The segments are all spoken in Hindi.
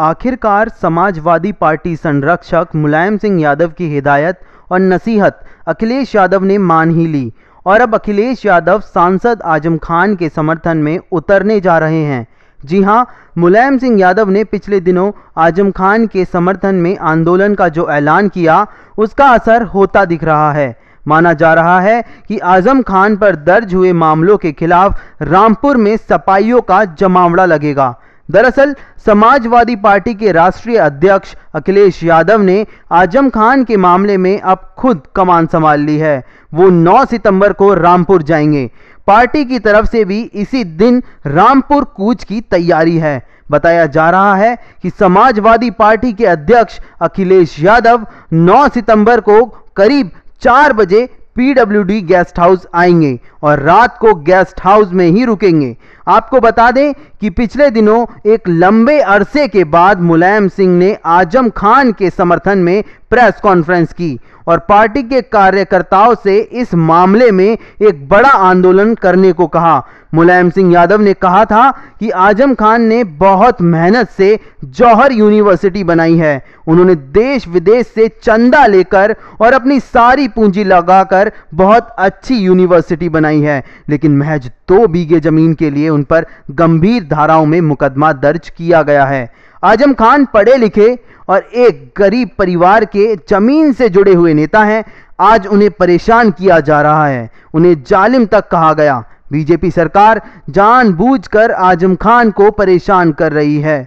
आखिरकार समाजवादी पार्टी संरक्षक मुलायम सिंह यादव की हिदायत और नसीहत अखिलेश यादव ने मान ही ली और अब अखिलेश यादव सांसद आजम खान के समर्थन में उतरने जा रहे हैं जी हां मुलायम सिंह यादव ने पिछले दिनों आजम खान के समर्थन में आंदोलन का जो ऐलान किया उसका असर होता दिख रहा है माना जा रहा है कि आजम खान पर दर्ज हुए मामलों के खिलाफ रामपुर में सपाइयों का जमावड़ा लगेगा दरअसल समाजवादी पार्टी के राष्ट्रीय अध्यक्ष अखिलेश यादव ने आजम खान के मामले में अब खुद कमान संभाल ली है वो 9 सितंबर को रामपुर जाएंगे पार्टी की तरफ से भी इसी दिन रामपुर कूच की तैयारी है बताया जा रहा है कि समाजवादी पार्टी के अध्यक्ष अखिलेश यादव 9 सितंबर को करीब चार बजे पीडब्ल्यूडी गेस्ट हाउस आएंगे और रात को गेस्ट हाउस में ही रुकेंगे आपको बता दें कि पिछले दिनों एक लंबे अरसे के बाद मुलायम सिंह ने आजम खान के समर्थन में प्रेस कॉन्फ्रेंस की और पार्टी के कार्यकर्ताओं से इस मामले में एक बड़ा आंदोलन करने को कहा मुलायम सिंह यादव ने कहा था कि आजम खान ने बहुत मेहनत से जौहर यूनिवर्सिटी बनाई है उन्होंने देश विदेश से चंदा लेकर और अपनी सारी पूंजी लगाकर बहुत अच्छी यूनिवर्सिटी बनाई है लेकिन महज दो बीघे जमीन के लिए उन पर गंभीर धाराओं में मुकदमा दर्ज किया गया है आजम खान पढ़े लिखे और एक गरीब परिवार के जमीन से जुड़े हुए नेता हैं आज उन्हें परेशान किया जा रहा है उन्हें जालिम तक कहा गया बीजेपी सरकार जानबूझकर आजम खान को परेशान कर रही है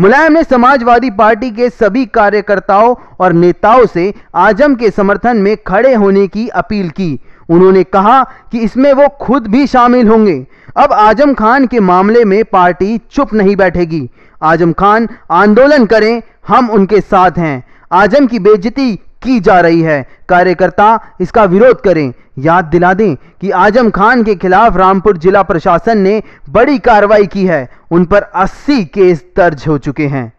मुलायम ने समाजवादी पार्टी के सभी कार्यकर्ताओं और नेताओं से आजम के समर्थन में खड़े होने की अपील की उन्होंने कहा कि इसमें वो खुद भी शामिल होंगे अब आजम खान के मामले में पार्टी चुप नहीं बैठेगी आजम खान आंदोलन करें हम उनके साथ हैं आजम की बेजती की जा रही है कार्यकर्ता इसका विरोध करें याद दिला दें कि आजम खान के खिलाफ रामपुर जिला प्रशासन ने बड़ी कार्रवाई की है उन पर 80 केस दर्ज हो चुके हैं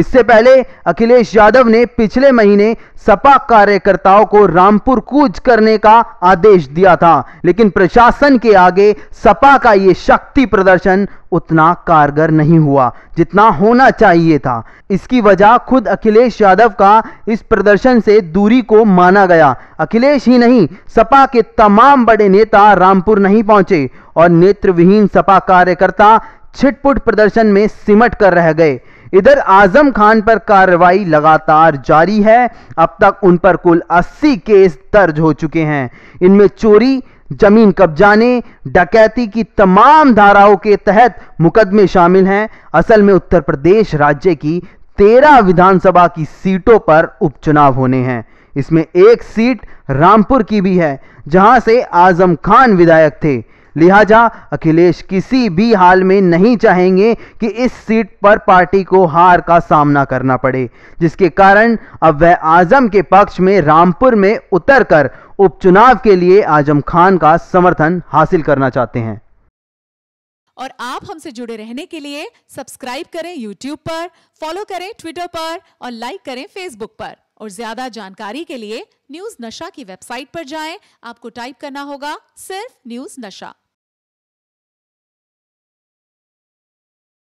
इससे पहले अखिलेश यादव ने पिछले महीने सपा कार्यकर्ताओं को रामपुर कूच करने का आदेश दिया था लेकिन प्रशासन के आगे सपा का ये शक्ति प्रदर्शन उतना कारगर नहीं हुआ जितना होना चाहिए था इसकी वजह खुद अखिलेश यादव का इस प्रदर्शन से दूरी को माना गया अखिलेश ही नहीं सपा के तमाम बड़े नेता रामपुर नहीं पहुंचे और नेत्रविहीन सपा कार्यकर्ता छिटपुट प्रदर्शन में सिमट कर रह गए इधर आजम खान पर कार्रवाई लगातार जारी है अब तक उन पर कुल 80 केस दर्ज हो चुके हैं इनमें चोरी जमीन कब्जाने डकैती की तमाम धाराओं के तहत मुकदमे शामिल हैं असल में उत्तर प्रदेश राज्य की तेरह विधानसभा की सीटों पर उपचुनाव होने हैं इसमें एक सीट रामपुर की भी है जहां से आजम खान विधायक थे लिहाजा अखिलेश किसी भी हाल में नहीं चाहेंगे कि इस सीट पर पार्टी को हार का सामना करना पड़े जिसके कारण अब वह आजम के पक्ष में रामपुर में उतरकर उपचुनाव के लिए आजम खान का समर्थन हासिल करना चाहते हैं और आप हमसे जुड़े रहने के लिए सब्सक्राइब करें यूट्यूब पर फॉलो करें ट्विटर पर और लाइक करें फेसबुक पर और ज्यादा जानकारी के लिए न्यूज नशा की वेबसाइट पर जाएं आपको टाइप करना होगा सिर्फ न्यूज नशा